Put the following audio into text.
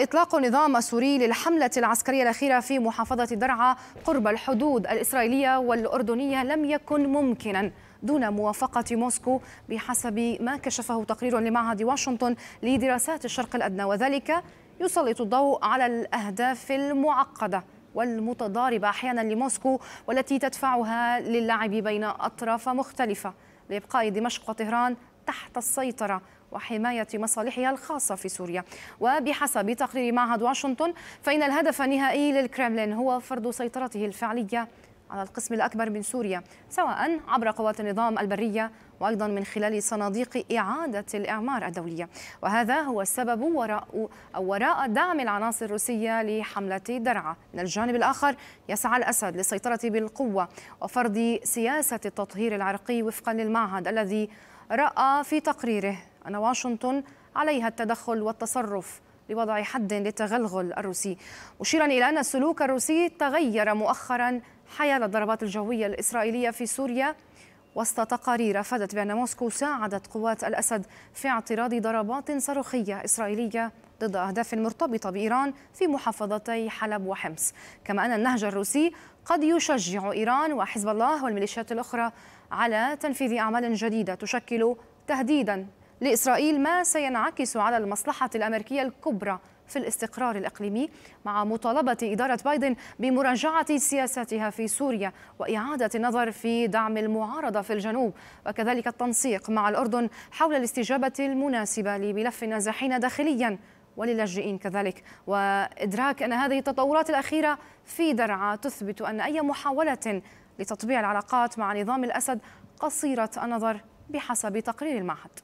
إطلاق النظام السوري للحملة العسكرية الأخيرة في محافظة درعا قرب الحدود الإسرائيلية والأردنية لم يكن ممكنا دون موافقة موسكو بحسب ما كشفه تقرير لمعهد واشنطن لدراسات الشرق الأدنى وذلك يسلط الضوء على الأهداف المعقدة والمتضاربة أحيانا لموسكو والتي تدفعها للعب بين أطراف مختلفة لإبقاء دمشق وطهران تحت السيطرة وحماية مصالحها الخاصة في سوريا وبحسب تقرير معهد واشنطن فإن الهدف النهائي للكرملين هو فرض سيطرته الفعلية على القسم الأكبر من سوريا سواء عبر قوات النظام البرية وأيضا من خلال صناديق إعادة الإعمار الدولية وهذا هو السبب وراء, أو وراء دعم العناصر الروسية لحملة درعا من الجانب الآخر يسعى الأسد للسيطرة بالقوة وفرض سياسة التطهير العرقي وفقا للمعهد الذي رأى في تقريره أن واشنطن عليها التدخل والتصرف لوضع حد للتغلغل الروسي مشيرا إلى أن السلوك الروسي تغير مؤخرا حيال الضربات الجوية الإسرائيلية في سوريا وسط تقارير افادت بان موسكو ساعدت قوات الاسد في اعتراض ضربات صاروخيه اسرائيليه ضد أهداف مرتبطة بإيران في محافظتي حلب وحمص كما أن النهج الروسي قد يشجع إيران وحزب الله والميليشيات الأخرى على تنفيذ أعمال جديدة تشكل تهديدا لإسرائيل ما سينعكس على المصلحة الأمريكية الكبرى في الاستقرار الإقليمي مع مطالبة إدارة بايدن بمراجعة سياساتها في سوريا وإعادة النظر في دعم المعارضة في الجنوب وكذلك التنسيق مع الأردن حول الاستجابة المناسبة لملف النازحين داخليا وللاجئين كذلك وإدراك أن هذه التطورات الأخيرة في درعا تثبت أن أي محاولة لتطبيع العلاقات مع نظام الأسد قصيرة النظر بحسب تقرير المعهد